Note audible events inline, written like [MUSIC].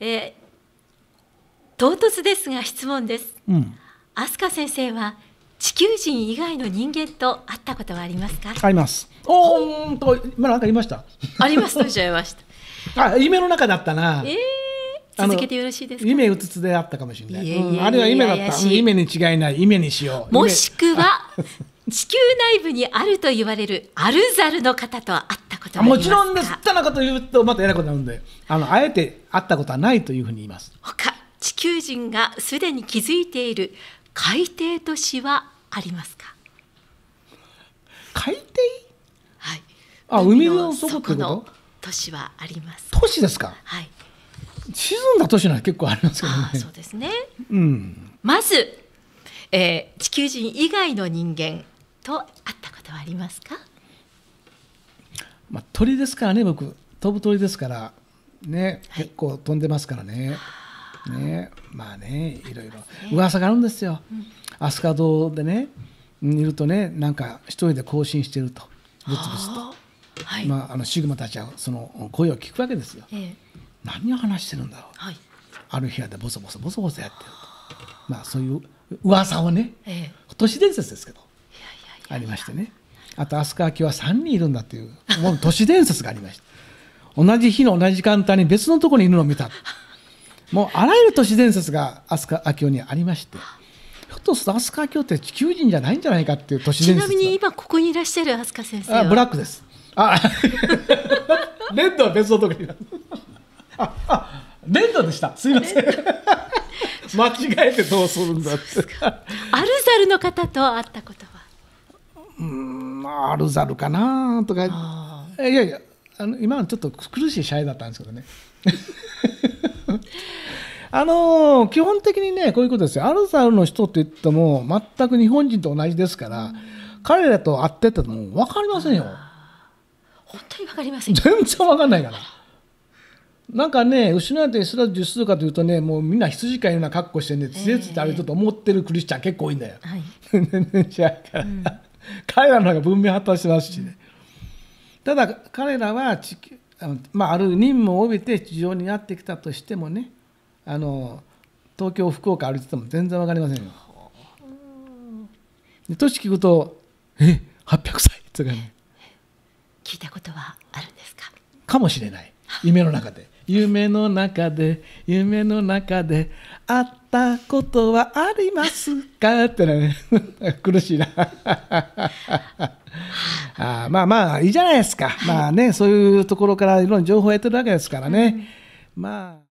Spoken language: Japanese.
えー、唐突ですが質問です、うん、飛鳥先生は地球人以外の人間と会ったことはありますかありますおーと今なんか言いましたありますとおっしゃいました [LAUGHS] あ夢の中だったなええー続けてよろしいですか夢うつつであったかもしれないあれは夢だった夢に違いない夢にしようもしくは地球内部にあると言われるアルザルの方と会った。こともちろんです田中と言うとまたえらいなるんであのあえて会ったことはないというふうに言います他地球人がすでに気づいている海底都市はありますか海底はいあ海の底の都市はあります都市ですかはい沈んだ都市なら結構ありますけどねそうですね、うん、まず、えー、地球人以外の人間と会ったことはありますか鳥ですからね僕飛ぶ鳥ですからね、はい、結構飛んでますからね。ね、まあねいろいろ、噂があるんですよ、うん、飛鳥堂でねいるとねなんか一人で行進してるとブツブツと、はい、まあ、あのシグマたちはその声を聞くわけですよ、えー、何を話してるんだろう、はい、ある部屋でボソボソボソボソやってるとまあそういう噂をね、えー、都市伝説ですけどありましてねあと飛鳥明は3人いるんだというもう都市伝説がありました同じ日の同じ時間帯に別のところにいるのを見たもうあらゆる都市伝説が飛鳥明夫にありましてひょっとすると飛鳥明夫って地球人じゃないんじゃないかっていう都市伝説ちなみに今ここにいらっしゃる飛鳥先生はあブラックですあ [LAUGHS] レッドは別のところにああレッドでしたすいません間違えてどうするんだってアルザルの方と会ったことはうんアルザルかなとかいやいやあの今のちょっと苦しい試合だったんですけどね [LAUGHS] あのー、基本的にねこういうことですよアルザルの人って言っても全く日本人と同じですから、うん、彼らと会ってても分かりませんよ本当に分かりません全然分かんないからなんかね失われてイスラム術かというとねもうみんな羊飼いのような格好してねつえつえ歩いてると思ってるクリスチャン結構多いんだよ、はい、[LAUGHS] 彼らの方が文明発達してますしね、うんただ彼らは地球あの、まあ、ある任務を帯びて地上にやってきたとしてもねあの東京福岡歩いてても全然分かりませんよ。で年聞くと「え800歳」とかね聞いたことはあるんですかかもしれない夢の中で。夢の中で夢の中で会ったことはありますかってね [LAUGHS] 苦しいな [LAUGHS] あまあまあいいじゃないですか、はい、まあねそういうところからいろんな情報を得てるわけですからね、うん、まあ